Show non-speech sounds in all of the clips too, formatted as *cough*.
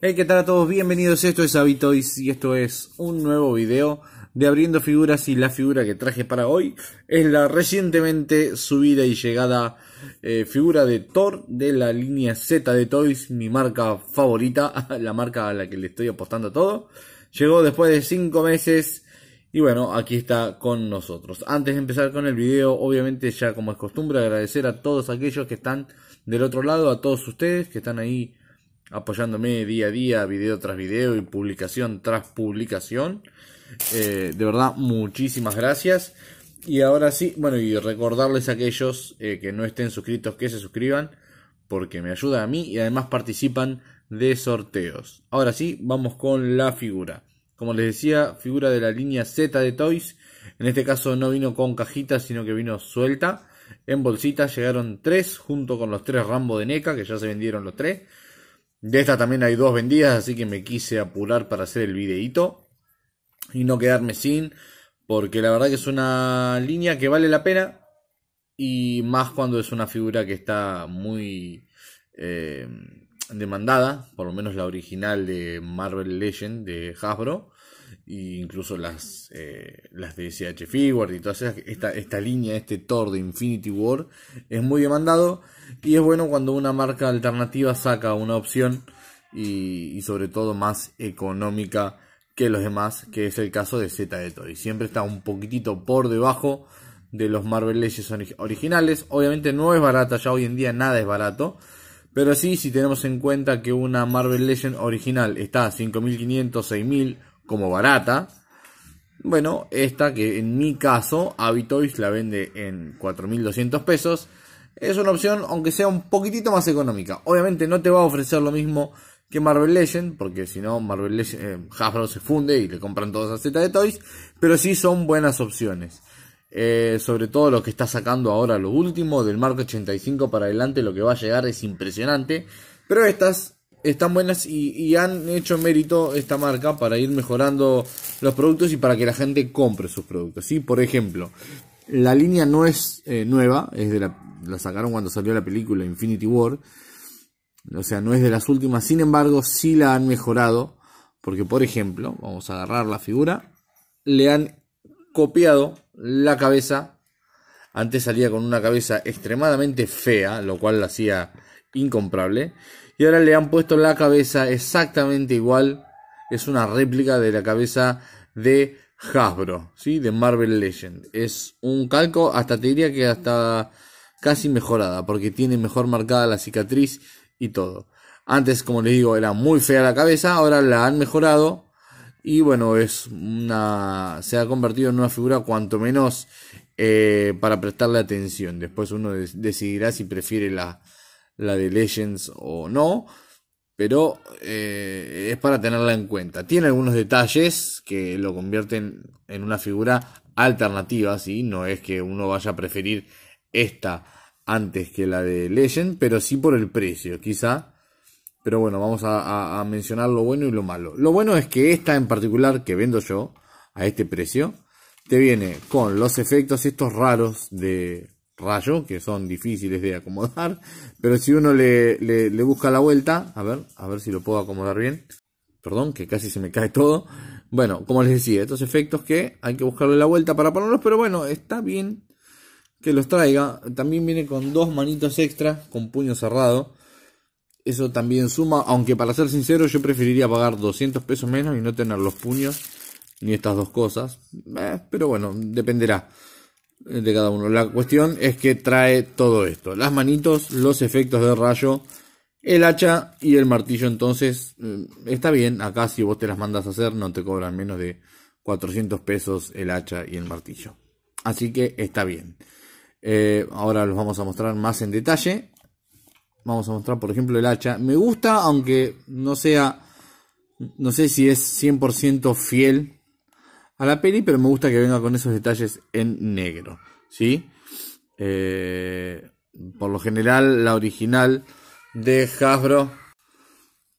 Hey, ¿qué tal a todos? Bienvenidos, esto es Habitoys y esto es un nuevo video de abriendo figuras y la figura que traje para hoy es la recientemente subida y llegada eh, figura de Thor de la línea Z de Toys, mi marca favorita, *laughs* la marca a la que le estoy apostando todo. Llegó después de 5 meses y bueno, aquí está con nosotros. Antes de empezar con el video, obviamente ya como es costumbre agradecer a todos aquellos que están del otro lado, a todos ustedes que están ahí apoyándome día a día, video tras video y publicación tras publicación. Eh, de verdad, muchísimas gracias. Y ahora sí, bueno, y recordarles a aquellos eh, que no estén suscritos que se suscriban, porque me ayuda a mí y además participan de sorteos. Ahora sí, vamos con la figura. Como les decía, figura de la línea Z de Toys. En este caso no vino con cajita, sino que vino suelta. En bolsita llegaron tres, junto con los tres Rambo de NECA, que ya se vendieron los tres. De esta también hay dos vendidas, así que me quise apurar para hacer el videíto y no quedarme sin, porque la verdad que es una línea que vale la pena y más cuando es una figura que está muy eh, demandada, por lo menos la original de Marvel Legend de Hasbro incluso las, eh, las de SH Figuard y todas esta, esta línea, este Thor de Infinity War, es muy demandado y es bueno cuando una marca alternativa saca una opción y, sobre todo más económica que los demás, que es el caso de Z de Y siempre está un poquitito por debajo de los Marvel Legends originales. Obviamente no es barata, ya hoy en día nada es barato. Pero sí, si tenemos en cuenta que una Marvel Legend original está a 5.500, 6.000 como barata. Bueno, esta que en mi caso, Habitoys la vende en 4.200 pesos. Es una opción, aunque sea un poquitito más económica. Obviamente no te va a ofrecer lo mismo que Marvel Legend, porque si no, Marvel Legend, eh, Hasbro se funde y le compran todas a Z de Toys, pero sí son buenas opciones. Eh, sobre todo lo que está sacando ahora lo último, del marco 85 para adelante, lo que va a llegar es impresionante. Pero estas están buenas y, han hecho mérito esta marca para ir mejorando los productos y para que la gente compre sus productos. ¿sí? Por ejemplo, la línea no es eh, nueva, es de la, la sacaron cuando salió la película Infinity War. O sea, no es de las últimas, sin embargo, sí la han mejorado. Porque, por ejemplo, vamos a agarrar la figura, le han copiado la cabeza. Antes salía con una cabeza extremadamente fea, lo cual la hacía incomprable. Y ahora le han puesto la cabeza exactamente igual. Es una réplica de la cabeza de Hasbro, ¿sí? De Marvel Legend. Es un calco, hasta te diría que hasta casi mejorada, porque tiene mejor marcada la cicatriz y todo. Antes, como les digo, era muy fea la cabeza, ahora la han mejorado. Y bueno, es una. se ha convertido en una figura cuanto menos eh, para prestarle atención. Después uno decidirá si prefiere la, la de Legends o no, pero eh, es para tenerla en cuenta. Tiene algunos detalles que lo convierten en una figura alternativa, ¿sí? no es que uno vaya a preferir esta antes que la de Legends, pero sí por el precio, quizá. Pero bueno, vamos a, a, mencionar lo bueno y lo malo. Lo bueno es que esta en particular que vendo yo a este precio, te viene con los efectos estos raros de rayo, que son difíciles de acomodar, pero si uno le, busca la vuelta, a ver, a ver si lo puedo acomodar bien, perdón, que casi se me cae todo, bueno, como les decía, estos efectos que hay que buscarle la vuelta para ponerlos, pero bueno, está bien que los traiga, también viene con dos manitos extra, con puño cerrado, eso también suma, aunque para ser sincero yo preferiría pagar 200 pesos menos y no tener los puños ni estas dos cosas, eh, pero bueno, dependerá de cada uno. La cuestión es que trae todo esto. Las manitos, los efectos de rayo, el hacha y el martillo. Entonces, eh, está bien. Acá si vos te las mandas a hacer, no te cobran menos de 400 pesos el hacha y el martillo. Así que está bien. Eh, ahora los vamos a mostrar más en detalle. Vamos a mostrar, por ejemplo, el hacha. Me gusta, aunque no sea... No sé si es 100% fiel a la peli, pero me gusta que venga con esos detalles en negro, ¿sí? Eh, por lo general, la original de Hasbro,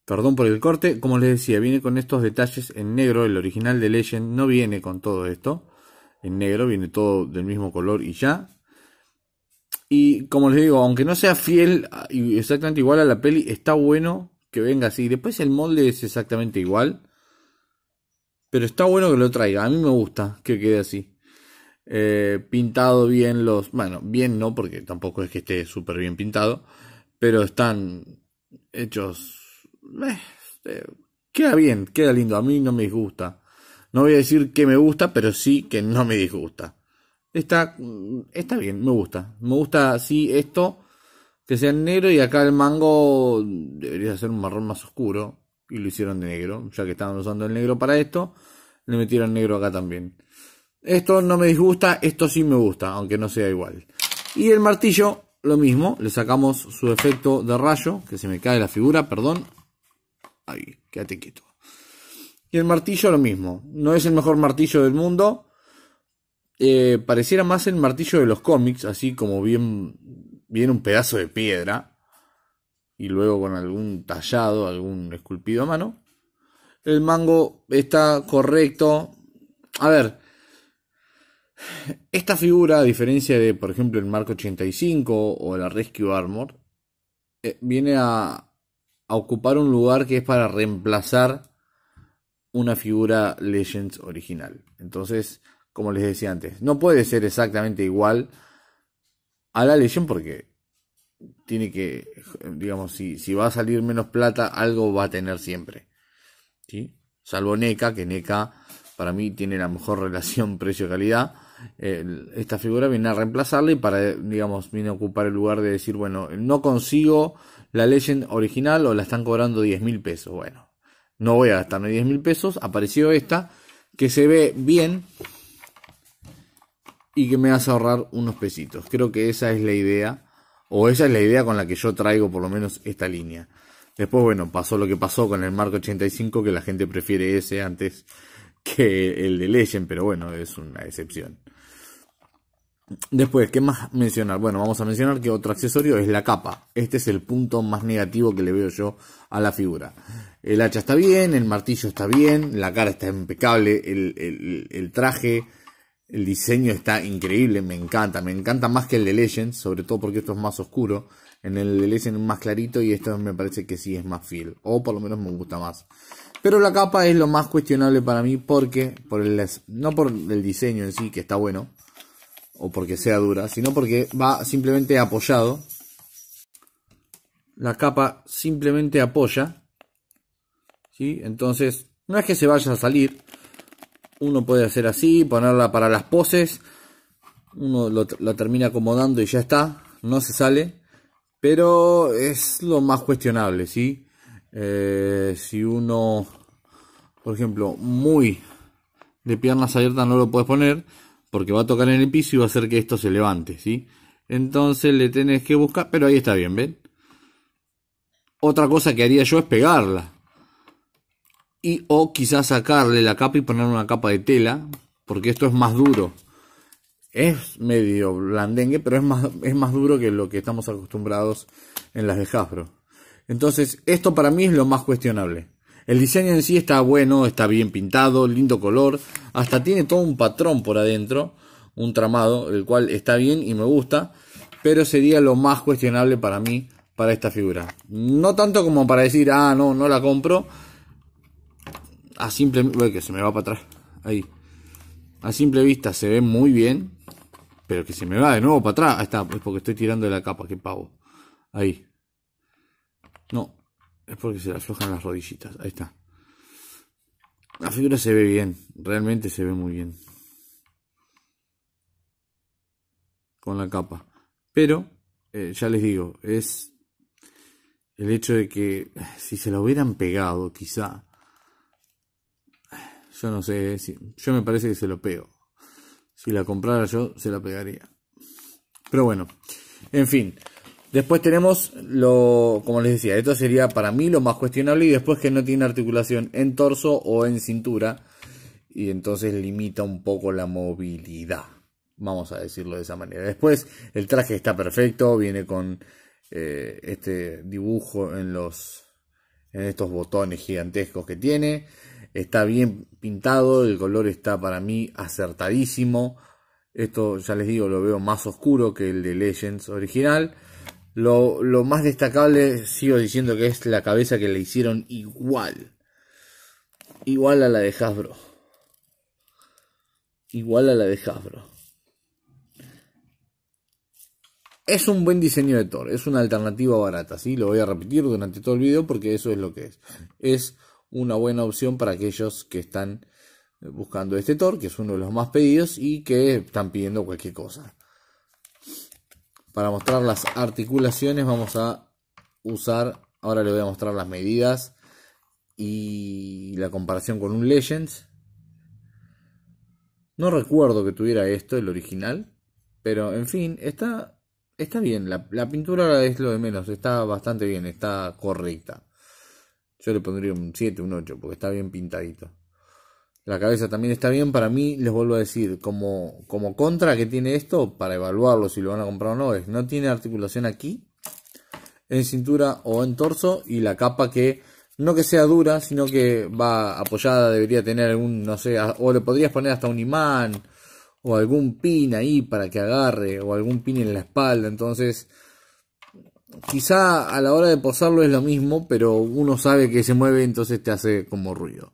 perdón por el corte, como les decía, viene con estos detalles en negro, el original de Legend no viene con todo esto, en negro viene todo del mismo color y ya. Y como les digo, aunque no sea fiel ah, exactamente igual a la peli, está bueno que venga así. Después el molde es exactamente igual pero está bueno que lo traiga. A mí me gusta que quede así. Eh, pintado bien los. Bueno, bien no, porque tampoco es que esté súper bien pintado. Pero están hechos. Eh, este, queda bien, queda lindo. A mí no me disgusta. No voy a decir que me gusta, pero sí que no me disgusta. Está, mm, está bien, me gusta. Me gusta así esto, que sea en negro y acá el mango debería ser un marrón más oscuro y lo hicieron de negro, ya que estaban usando el negro para esto, le metieron negro acá también. Esto no me disgusta, esto sí me gusta, aunque no sea igual. Y el martillo, lo mismo, le sacamos su efecto de rayo, que se me cae la figura, perdón. Ahí, quédate quieto. Y el martillo, lo mismo, no es el mejor martillo del mundo. Eh, pareciera más el martillo de los cómics, así como bien, bien un pedazo de piedra y luego con algún tallado, algún esculpido a mano. El mango está correcto. A ver, esta figura, a diferencia de, por ejemplo, el Mark 85 o la Rescue Armor, eh, viene a, a ocupar un lugar que es para reemplazar una figura Legends original. Entonces, como les decía antes, no puede ser exactamente igual a la Legend porque tiene que, digamos, si, va a salir menos plata, algo va a tener siempre. ¿sí? Salvo NECA, que NECA para mí tiene la mejor *laughs* relación precio-calidad. esta figura viene a Y para, digamos, viene a ocupar el lugar de decir, bueno, no consigo la Legend original o la están cobrando 10.000 mil pesos. Bueno, no voy a gastarme 10.000 mil pesos. Apareció esta, que se ve bien y que me hace ahorrar unos pesitos. Creo que esa es la idea o esa es la idea con la que yo traigo por lo menos esta línea. Después, bueno, pasó lo que pasó con el Marco 85, que la gente prefiere ese antes *laughs* que el de Legend, pero bueno, es una excepción. Después, ¿qué más mencionar? Bueno, vamos a mencionar que otro accesorio es la capa. Este es el punto más negativo que le veo yo a la figura. El hacha está bien, el martillo está bien, la cara está impecable, el, el traje, el diseño está increíble, me encanta. Me encanta más que el de Legends, sobre todo porque esto es más oscuro. En el de Legends es más clarito y esto me parece que sí es más fiel. O por lo menos me gusta más. Pero la capa es lo más cuestionable para mí porque, por el, no por el diseño en sí, que está bueno, o porque sea dura, sino porque va simplemente apoyado. La capa simplemente apoya. ¿sí? Entonces, no es que se vaya a salir, uno puede hacer así, ponerla para las poses, uno la termina acomodando y ya está, no se sale, pero es lo más cuestionable, ¿sí? Eh, si uno, por ejemplo, muy de piernas abiertas no lo puedes poner, porque va a tocar en el piso y va a hacer que esto se levante, ¿sí? Entonces le tenés que buscar, pero ahí está bien, ¿ven? Otra cosa que haría yo es pegarla y o quizás sacarle la capa y poner una capa de tela porque esto es más duro es medio blandengue pero es más, es más duro que lo que estamos acostumbrados en las de Hasbro entonces esto para mí es lo más cuestionable el diseño en sí está bueno está bien pintado lindo color hasta tiene todo un patrón por adentro un tramado el cual está bien y me gusta pero sería lo más cuestionable para mí para esta figura no tanto como para decir ah no no la compro a simple vista, que se me va para atrás, ahí, a simple vista se ve muy bien, pero que se me va de nuevo para atrás, ahí está, es porque estoy tirando de la capa, que pavo, ahí, no, es porque se le aflojan las rodillitas, ahí está, la figura se ve bien, realmente se ve muy bien, con la capa, pero, eh, ya les digo, es el hecho de que eh, si se la hubieran pegado, quizá, yo no sé, yo me parece que se lo pego. Si la comprara yo, se la pegaría. Pero bueno, en fin. Después tenemos lo, como les decía, esto sería para mí lo más cuestionable y después que no tiene articulación en torso o en cintura y entonces limita un poco la movilidad, vamos a decirlo de esa manera. Después el traje está perfecto, viene con eh, este dibujo en los en estos botones gigantescos que tiene está bien pintado, el color está para mí acertadísimo. Esto ya les digo, lo veo más oscuro que el de Legends original. Lo, más destacable, sigo diciendo que es la cabeza que le hicieron igual. Igual a la de Hasbro. Igual a la de Hasbro. Es un buen diseño de Thor, es una alternativa barata, ¿sí? Lo voy a repetir durante todo el video porque eso es lo que es. Es una buena opción para aquellos que están eh, buscando este Thor, que es uno de los más pedidos y que están pidiendo cualquier cosa. Para mostrar las articulaciones vamos a usar, ahora les voy a mostrar las medidas y la comparación con un Legends. No recuerdo que tuviera esto, el original, pero en fin, está, está bien, la, la pintura es lo de menos, está bastante bien, está correcta. Yo le pondría un 7, un 8, porque está bien pintadito. La cabeza también está bien. Para mí, les vuelvo a decir, como, como contra que tiene esto, para evaluarlo si lo van a comprar o no, es no tiene articulación aquí, en cintura o en torso, y la capa que no que sea dura, sino que va apoyada, debería tener algún, no sé, o le podrías poner hasta un imán o algún pin ahí para que agarre, o algún pin en la espalda, entonces Quizá a la hora de posarlo es lo mismo, pero uno sabe que se mueve, entonces te hace como ruido.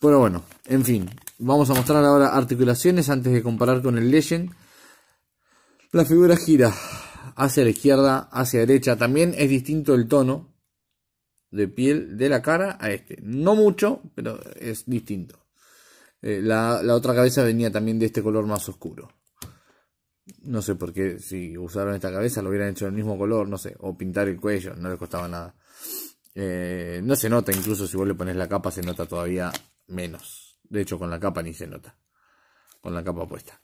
Pero bueno, en fin, vamos a mostrar ahora articulaciones antes de comparar con el Legend. La figura gira hacia la izquierda, hacia la derecha. También es distinto el tono de piel de la cara a este. No mucho, pero es distinto. Eh, la otra cabeza venía también de este color más oscuro no sé por qué, si usaron esta cabeza lo hubieran hecho del mismo color, no sé, o pintar el cuello, no les costaba nada. Eh, no se nota, incluso si vos le pones la capa se nota todavía menos. De hecho, con la capa ni se nota, con la capa puesta.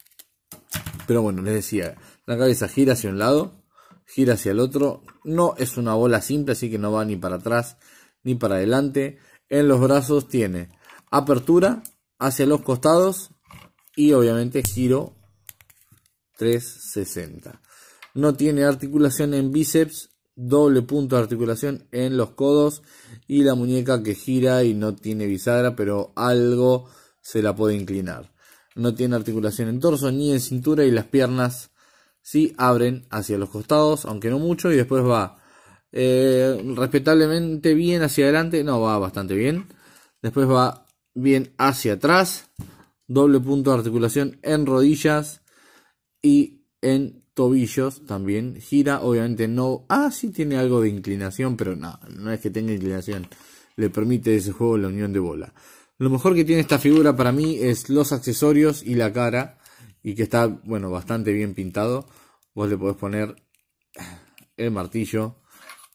Pero bueno, les decía, la cabeza gira hacia un lado, gira hacia el otro. No es una bola simple, así que no va ni para atrás ni para adelante. En los brazos tiene apertura hacia los costados y obviamente giro 360. No tiene articulación en bíceps, doble punto de articulación en los codos y la muñeca que gira y no tiene bisagra, pero algo se la puede inclinar. No tiene articulación en torso ni en cintura y las piernas sí abren hacia los costados, aunque no mucho, y después va eh, respetablemente bien hacia adelante, no, va bastante bien. Después va bien hacia atrás, doble punto de articulación en rodillas y en tobillos también gira, obviamente no, ah sí tiene algo de inclinación, pero no, no es que tenga inclinación, le permite ese juego la unión de bola. Lo mejor que tiene esta figura para mí es los accesorios y la cara, y que está, bueno, bastante bien pintado. Vos le podés poner el martillo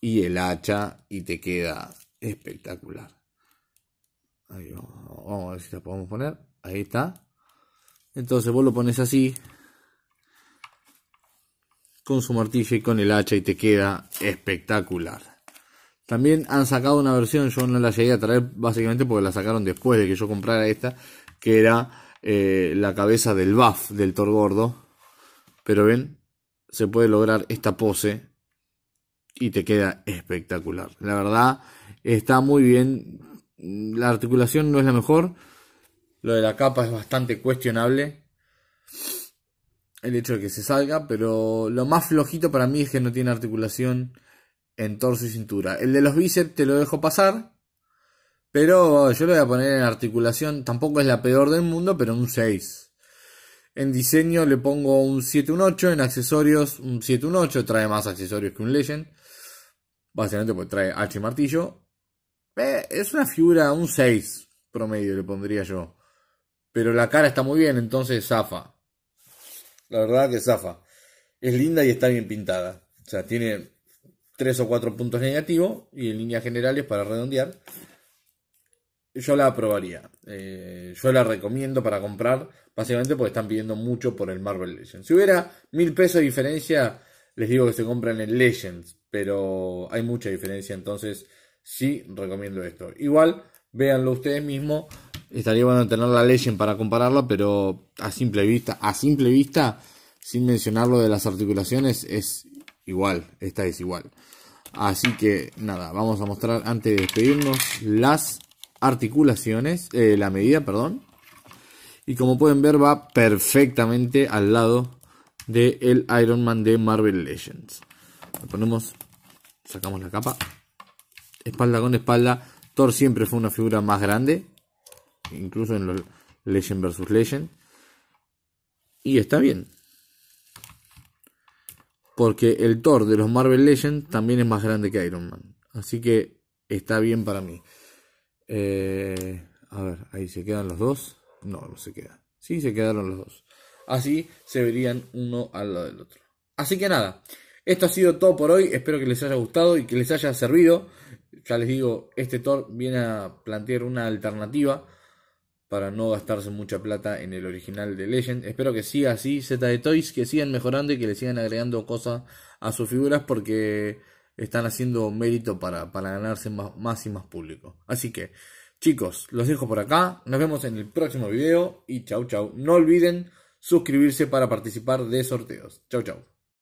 y el hacha y te queda espectacular. vamos a ver si la podemos poner. Ahí está. Entonces vos lo pones así, con su martillo y con el hacha y te queda espectacular. También han sacado una versión, yo no la llegué a traer básicamente porque la sacaron después de que yo comprara esta, que era eh, la cabeza del buff del Thor gordo. Pero ven, se puede lograr esta pose y te queda espectacular. La verdad, está muy bien. La articulación no es la mejor. Lo de la capa es bastante cuestionable el hecho de que se salga, pero lo más flojito para mí es que no tiene articulación en torso y cintura. El de los bíceps te lo dejo pasar, pero yo lo voy a poner en articulación, tampoco es la peor del mundo, pero un 6. En diseño le pongo un 7, un 8, en accesorios un 7, un 8, trae más accesorios que un Legend. Básicamente pues trae H y martillo. Eh, es una figura, un 6 promedio le pondría yo. Pero la cara está muy bien, entonces zafa. La verdad que zafa. Es linda y está bien pintada. O sea, tiene tres o cuatro puntos negativos y en líneas generales para redondear. Yo la aprobaría. Eh, yo la recomiendo para comprar, básicamente porque están pidiendo mucho por el Marvel Legends. Si hubiera mil pesos de diferencia, les digo que se compran en Legends, pero hay mucha diferencia, entonces sí recomiendo esto. Igual, véanlo ustedes mismos Estaría bueno tener la Legend para compararla, pero a simple vista, a simple vista, sin mencionar lo de las articulaciones, es igual, esta es igual. Así que nada, vamos a mostrar antes de despedirnos las articulaciones, eh, la medida, perdón. Y como pueden ver va perfectamente al lado del Iron Man de Marvel Legends. Lo ponemos, sacamos la capa, espalda con espalda. Thor siempre fue una figura más grande, incluso en los Legend versus Legend. Y está bien. Porque el Thor de los Marvel Legends también es más grande que Iron Man. Así que está bien para mí. Eh, a ver, ahí se quedan los dos. No, no se queda Sí, se quedaron los dos. Así se verían uno al lado del otro. Así que nada, esto ha sido todo por hoy. Espero que les haya gustado y que les haya servido. Ya les digo, este Thor viene a plantear una alternativa para no gastarse mucha plata en el original de Legend. Espero que siga así Z de Toys, que sigan mejorando y que le sigan agregando cosas a sus figuras porque están haciendo mérito para, para ganarse más, más y más público. Así que, chicos, los dejo por acá. Nos vemos en el próximo video y chau chau. No olviden suscribirse para participar de sorteos. Chau chau.